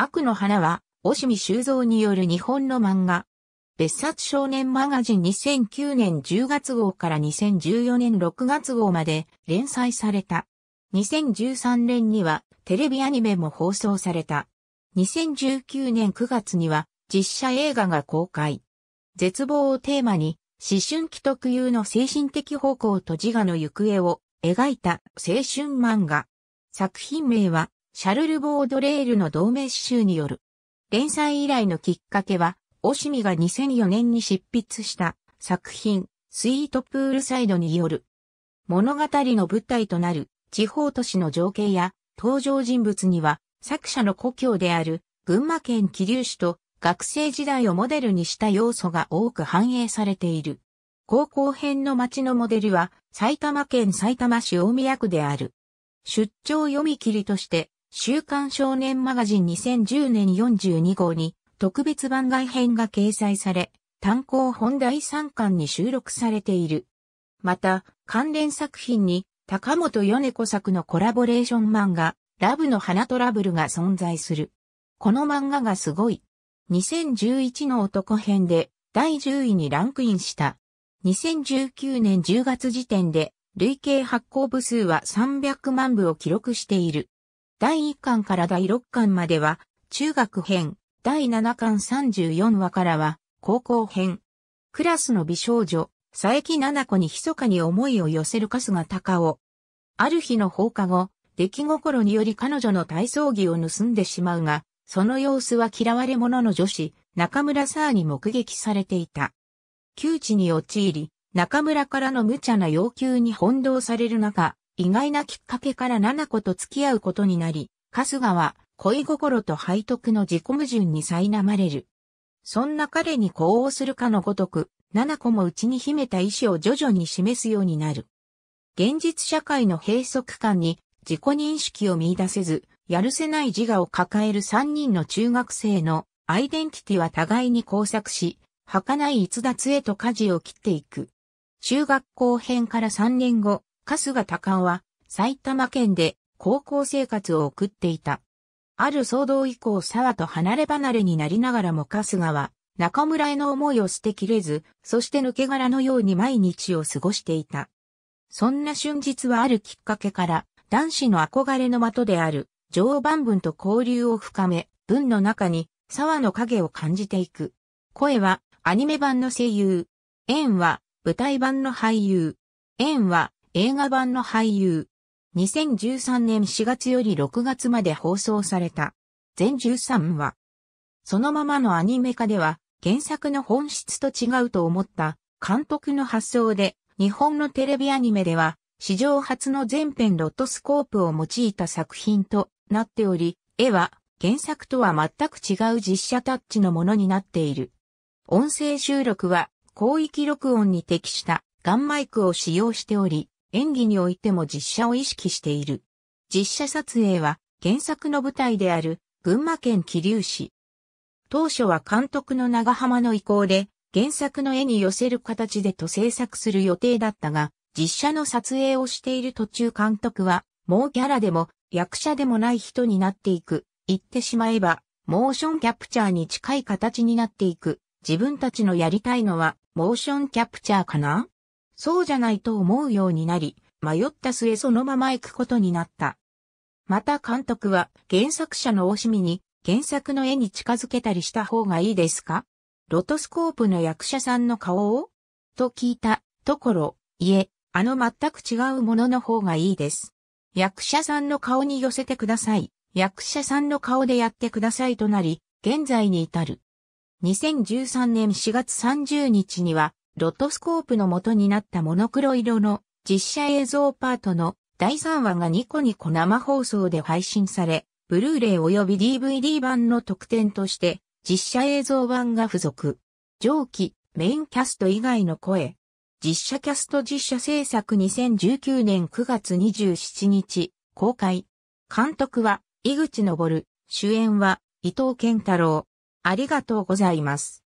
悪の花は、オシミ修造による日本の漫画。別冊少年マガジン2009年10月号から2014年6月号まで連載された。2013年にはテレビアニメも放送された。2019年9月には実写映画が公開。絶望をテーマに思春期特有の精神的方向と自我の行方を描いた青春漫画。作品名はシャルル・ボードレールの同名詩集による。連載以来のきっかけは、オシミが2004年に執筆した作品、スイートプールサイドによる。物語の舞台となる地方都市の情景や登場人物には作者の故郷である群馬県桐生市と学生時代をモデルにした要素が多く反映されている。高校編の街のモデルは埼玉県埼玉市大宮区である。出張読み切りとして週刊少年マガジン2010年42号に特別番外編が掲載され、単行本第3巻に収録されている。また、関連作品に高本米子作のコラボレーション漫画、ラブの花トラブルが存在する。この漫画がすごい。2011の男編で第10位にランクインした。2019年10月時点で累計発行部数は300万部を記録している。第1巻から第6巻までは、中学編、第7巻34話からは、高校編。クラスの美少女、佐伯七子に密かに思いを寄せる春日隆夫。ある日の放課後、出来心により彼女の体操着を盗んでしまうが、その様子は嫌われ者の女子、中村沙に目撃されていた。窮地に陥り、中村からの無茶な要求に翻弄される中、意外なきっかけから七子と付き合うことになり、春日は恋心と背徳の自己矛盾に苛まれる。そんな彼に呼応するかのごとく、七子もうちに秘めた意志を徐々に示すようになる。現実社会の閉塞感に自己認識を見出せず、やるせない自我を抱える三人の中学生のアイデンティティは互いに交錯し、儚い逸脱へと舵を切っていく。中学校編から三年後、春日隆夫は埼玉県で高校生活を送っていた。ある騒動以降沢と離れ離れになりながらも春日は中村への思いを捨てきれず、そして抜け殻のように毎日を過ごしていた。そんな春日はあるきっかけから男子の憧れの的である常磐文と交流を深め、文の中に沢の影を感じていく。声はアニメ版の声優。縁は舞台版の俳優。縁は映画版の俳優。2013年4月より6月まで放送された。全13話。そのままのアニメ化では、原作の本質と違うと思った監督の発想で、日本のテレビアニメでは、史上初の全編ロットスコープを用いた作品となっており、絵は原作とは全く違う実写タッチのものになっている。音声収録は広域録音に適したガンマイクを使用しており、演技においても実写を意識している。実写撮影は原作の舞台である群馬県桐生市。当初は監督の長浜の意向で原作の絵に寄せる形でと制作する予定だったが、実写の撮影をしている途中監督は、もうキャラでも役者でもない人になっていく。言ってしまえば、モーションキャプチャーに近い形になっていく。自分たちのやりたいのは、モーションキャプチャーかなそうじゃないと思うようになり、迷った末そのまま行くことになった。また監督は原作者の惜しみに原作の絵に近づけたりした方がいいですかロトスコープの役者さんの顔をと聞いたところ、いえ、あの全く違うものの方がいいです。役者さんの顔に寄せてください。役者さんの顔でやってくださいとなり、現在に至る。2013年4月30日には、ロトスコープの元になったモノクロ色の実写映像パートの第3話がニコニコ生放送で配信され、ブルーレイ及び DVD 版の特典として実写映像版が付属。上記、メインキャスト以外の声。実写キャスト実写制作2019年9月27日、公開。監督は、井口昇、主演は、伊藤健太郎。ありがとうございます。